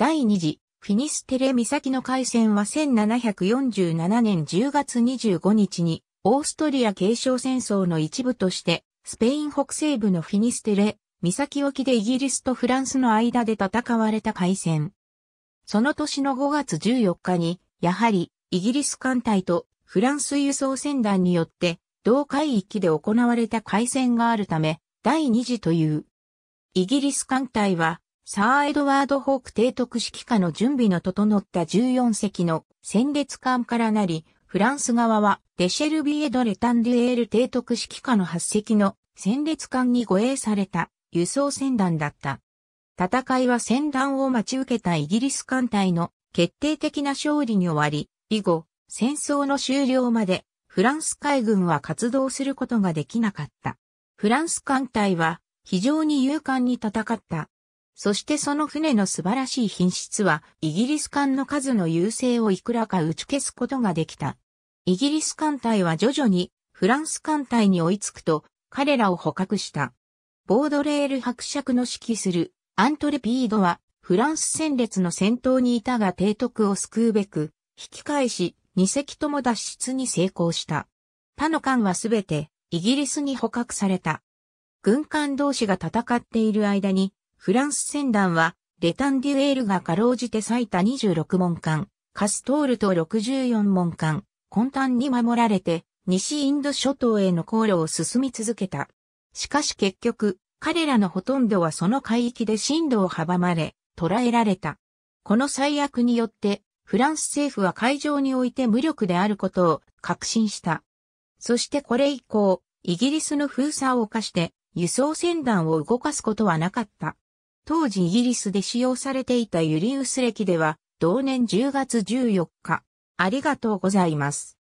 第2次フィニステレ岬の海戦は1747年10月25日にオーストリア継承戦争の一部としてスペイン北西部のフィニステレ岬沖でイギリスとフランスの間で戦われた海戦。その年の5月14日にやはりイギリス艦隊とフランス輸送船団によって同海域で行われた海戦があるため第2次という。イギリス艦隊はサー・エドワード・ホーク提督指揮下の準備の整った14隻の戦列艦からなり、フランス側はデシェルビエ・ド・レタン・デュエール提督指揮下の8隻の戦列艦に護衛された輸送船団だった。戦いは船団を待ち受けたイギリス艦隊の決定的な勝利に終わり、以後、戦争の終了までフランス海軍は活動することができなかった。フランス艦隊は非常に勇敢に戦った。そしてその船の素晴らしい品質は、イギリス艦の数の優勢をいくらか打ち消すことができた。イギリス艦隊は徐々にフランス艦隊に追いつくと、彼らを捕獲した。ボードレール伯爵の指揮するアントレピードは、フランス戦列の先頭にいたが提督を救うべく、引き返し、2隻とも脱出に成功した。他の艦はすべて、イギリスに捕獲された。軍艦同士が戦っている間に、フランス船団は、レタンデュエールがかろうじて最多26門艦、カストールと64門艦、混沌に守られて、西インド諸島への航路を進み続けた。しかし結局、彼らのほとんどはその海域で進路を阻まれ、捕らえられた。この最悪によって、フランス政府は海上において無力であることを確信した。そしてこれ以降、イギリスの封鎖を犯して、輸送船団を動かすことはなかった。当時イギリスで使用されていたユリウス歴では、同年10月14日。ありがとうございます。